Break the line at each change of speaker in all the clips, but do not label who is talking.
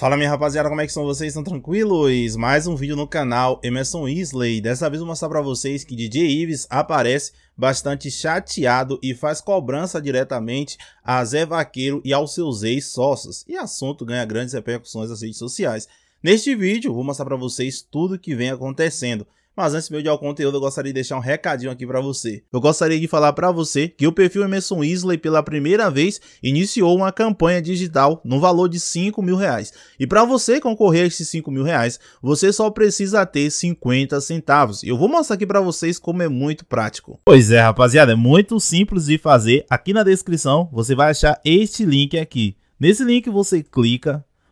Fala minha rapaziada, como é que são vocês? Estão tranquilos? Mais um vídeo no canal Emerson Isley. Dessa vez vou mostrar pra vocês que DJ Ives aparece bastante chateado e faz cobrança diretamente a Zé Vaqueiro e aos seus ex-sócios. E assunto ganha grandes repercussões nas redes sociais. Neste vídeo vou mostrar pra vocês tudo que vem acontecendo. Mas antes de eu ir ao conteúdo, eu gostaria de deixar um recadinho aqui para você. Eu gostaria de falar para você que o perfil Emerson Isley, pela primeira vez, iniciou uma campanha digital no valor de 5 mil reais. E para você concorrer a esses 5 mil reais, você só precisa ter 50 centavos. E eu vou mostrar aqui para vocês como é muito prático. Pois é, rapaziada, é muito simples de fazer. Aqui na descrição você vai achar este link aqui. Nesse link você clica,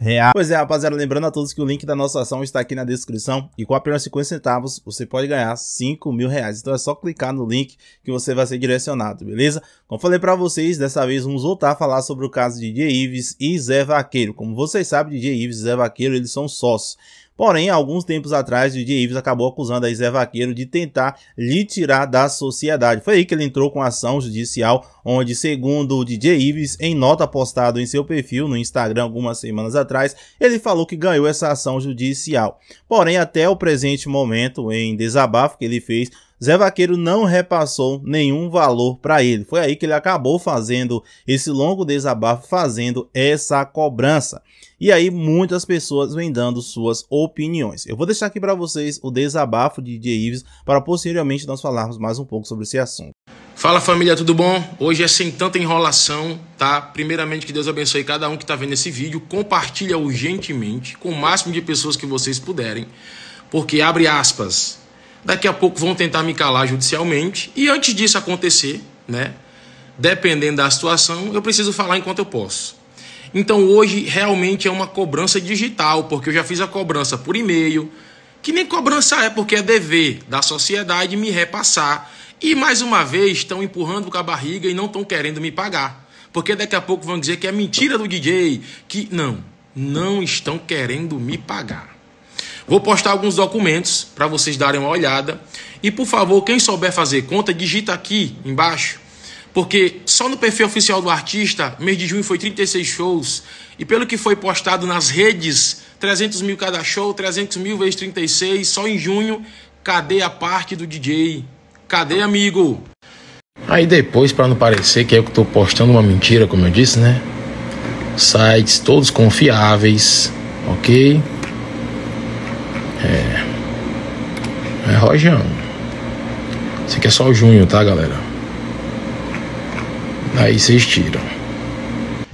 real. Pois é, rapaziada, lembrando a todos que o link da nossa ação está aqui na descrição e com apenas 50 centavos você pode ganhar 5 mil reais. Então é só clicar no link que você vai ser direcionado, beleza? Como falei para vocês, dessa vez vamos voltar a falar sobre o caso de DJ Ives e Zé Vaqueiro. Como vocês sabem, DJ Ives e Zé Vaqueiro, eles são sócios. Porém, alguns tempos atrás, o DJ Ives acabou acusando a Zé Vaqueiro de tentar lhe tirar da sociedade. Foi aí que ele entrou com ação judicial, onde, segundo o DJ Ives, em nota postada em seu perfil no Instagram algumas semanas atrás, ele falou que ganhou essa ação judicial. Porém, até o presente momento, em desabafo que ele fez Zé Vaqueiro não repassou nenhum valor para ele. Foi aí que ele acabou fazendo esse longo desabafo, fazendo essa cobrança. E aí muitas pessoas vêm dando suas opiniões. Eu vou deixar aqui para vocês o desabafo de DJ Ives para posteriormente nós falarmos mais um pouco sobre esse assunto.
Fala família, tudo bom? Hoje é sem tanta enrolação, tá? Primeiramente que Deus abençoe cada um que está vendo esse vídeo. Compartilha urgentemente com o máximo de pessoas que vocês puderem, porque abre aspas, Daqui a pouco vão tentar me calar judicialmente. E antes disso acontecer, né? Dependendo da situação, eu preciso falar enquanto eu posso. Então hoje realmente é uma cobrança digital, porque eu já fiz a cobrança por e-mail, que nem cobrança é, porque é dever da sociedade me repassar. E mais uma vez estão empurrando com a barriga e não estão querendo me pagar. Porque daqui a pouco vão dizer que é mentira do DJ, que não, não estão querendo me pagar. Vou postar alguns documentos para vocês darem uma olhada. E por favor, quem souber fazer conta, digita aqui embaixo. Porque só no perfil oficial do artista, mês de junho foi 36 shows. E pelo que foi postado nas redes, 300 mil cada show, 300 mil vezes 36, só em junho. Cadê a parte do DJ? Cadê, amigo? Aí depois, para não parecer que é eu estou postando uma mentira, como eu disse, né? Sites todos confiáveis, ok? É. É rojão. Isso aqui é só o junho, tá, galera? Aí vocês tiram.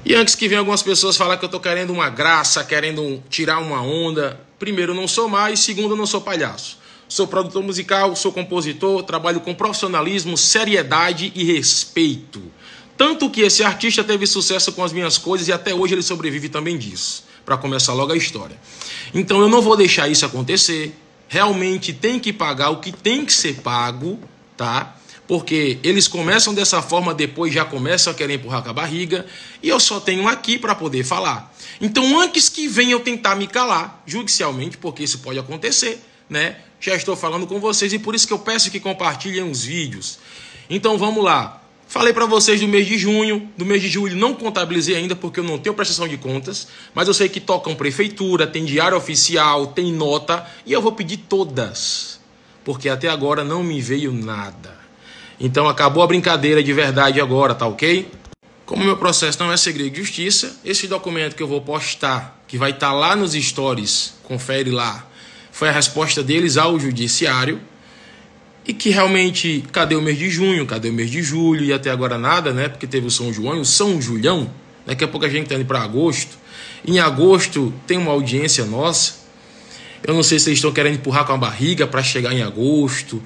E antes que venham algumas pessoas falar que eu tô querendo uma graça, querendo tirar uma onda, primeiro, não sou mais, segundo, não sou palhaço. Sou produtor musical, sou compositor, trabalho com profissionalismo, seriedade e respeito. Tanto que esse artista teve sucesso com as minhas coisas e até hoje ele sobrevive também disso para começar logo a história. Então eu não vou deixar isso acontecer. Realmente tem que pagar o que tem que ser pago, tá? Porque eles começam dessa forma, depois já começam a querer empurrar com a barriga, e eu só tenho aqui para poder falar. Então, antes que venha eu tentar me calar judicialmente, porque isso pode acontecer, né? Já estou falando com vocês e por isso que eu peço que compartilhem os vídeos. Então, vamos lá. Falei para vocês do mês de junho, do mês de julho não contabilizei ainda porque eu não tenho prestação de contas, mas eu sei que tocam prefeitura, tem diário oficial, tem nota e eu vou pedir todas, porque até agora não me veio nada. Então acabou a brincadeira de verdade agora, tá ok? Como meu processo não é segredo de justiça, esse documento que eu vou postar, que vai estar tá lá nos stories, confere lá, foi a resposta deles ao judiciário e que realmente, cadê o mês de junho, cadê o mês de julho e até agora nada, né? Porque teve o São João e o São Julião, daqui a pouco a gente tá indo para agosto. Em agosto tem uma audiência nossa. Eu não sei se eles estão querendo empurrar com a barriga para chegar em agosto,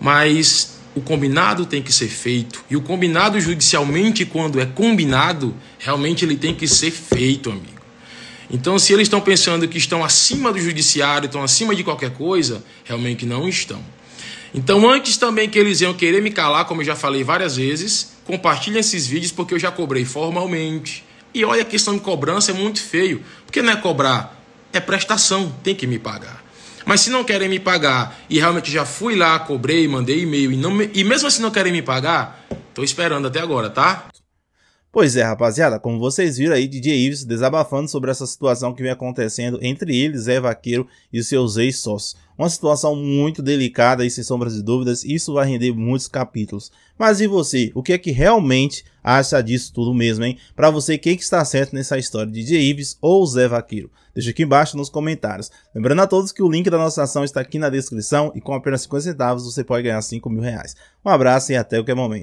mas o combinado tem que ser feito. E o combinado judicialmente, quando é combinado, realmente ele tem que ser feito, amigo. Então, se eles estão pensando que estão acima do judiciário, estão acima de qualquer coisa, realmente não estão. Então, antes também que eles iam querer me calar, como eu já falei várias vezes, compartilhem esses vídeos porque eu já cobrei formalmente. E olha, a questão de cobrança é muito feio, porque não é cobrar, é prestação, tem que me pagar. Mas se não querem me pagar e realmente já fui lá, cobrei, mandei e-mail e, não me... e mesmo assim não querem me pagar, estou esperando até agora, tá?
Pois é, rapaziada, como vocês viram aí, DJ Ives desabafando sobre essa situação que vem acontecendo entre ele, Zé Vaqueiro e seus ex-sócios. Uma situação muito delicada e sem sombras de dúvidas, isso vai render muitos capítulos. Mas e você, o que é que realmente acha disso tudo mesmo, hein? Pra você, quem é que está certo nessa história, DJ Ives ou Zé Vaqueiro? Deixa aqui embaixo nos comentários. Lembrando a todos que o link da nossa ação está aqui na descrição e com apenas 50 centavos você pode ganhar 5 mil reais.
Um abraço e até o que é momento.